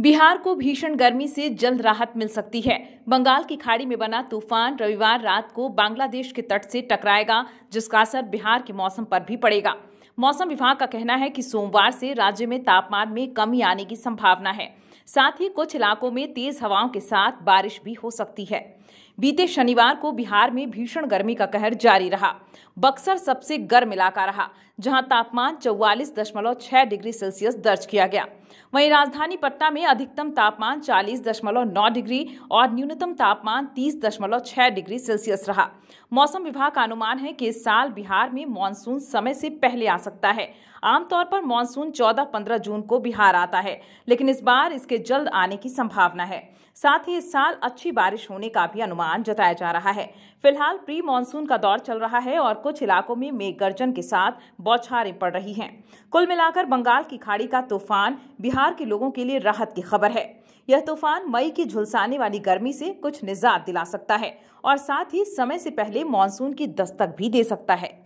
बिहार को भीषण गर्मी से जल्द राहत मिल सकती है बंगाल की खाड़ी में बना तूफान रविवार रात को बांग्लादेश के तट से टकराएगा जिसका असर बिहार के मौसम पर भी पड़ेगा मौसम विभाग का कहना है कि सोमवार से राज्य में तापमान में कमी आने की संभावना है साथ ही कुछ इलाकों में तेज हवाओं के साथ बारिश भी हो सकती है बीते शनिवार को बिहार में भीषण गर्मी का कहर जारी रहा बक्सर सबसे गर्म इलाका रहा जहां तापमान चौवालीस दशमलव छह डिग्री सेल्सियस दर्ज किया गया वहीं राजधानी पटना में अधिकतम तापमान चालीस दशमलव नौ डिग्री और न्यूनतम तापमान तीस दशमलव छह डिग्री सेल्सियस रहा मौसम विभाग का अनुमान है कि इस साल बिहार में मानसून समय से पहले आ सकता है आमतौर पर मानसून 14-15 जून को बिहार आता है लेकिन इस बार इसके जल्द आने की संभावना है साथ ही इस साल अच्छी बारिश होने का भी अनुमान अनुमान जताया जा रहा है फिलहाल प्री मानसून का दौर चल रहा है और कुछ इलाकों में मेघ गर्जन के साथ बौछारें पड़ रही हैं कुल मिलाकर बंगाल की खाड़ी का तूफान बिहार के लोगों के लिए राहत की खबर है यह तूफान मई की झुलसाने वाली गर्मी से कुछ निजात दिला सकता है और साथ ही समय से पहले मानसून की दस्तक भी दे सकता है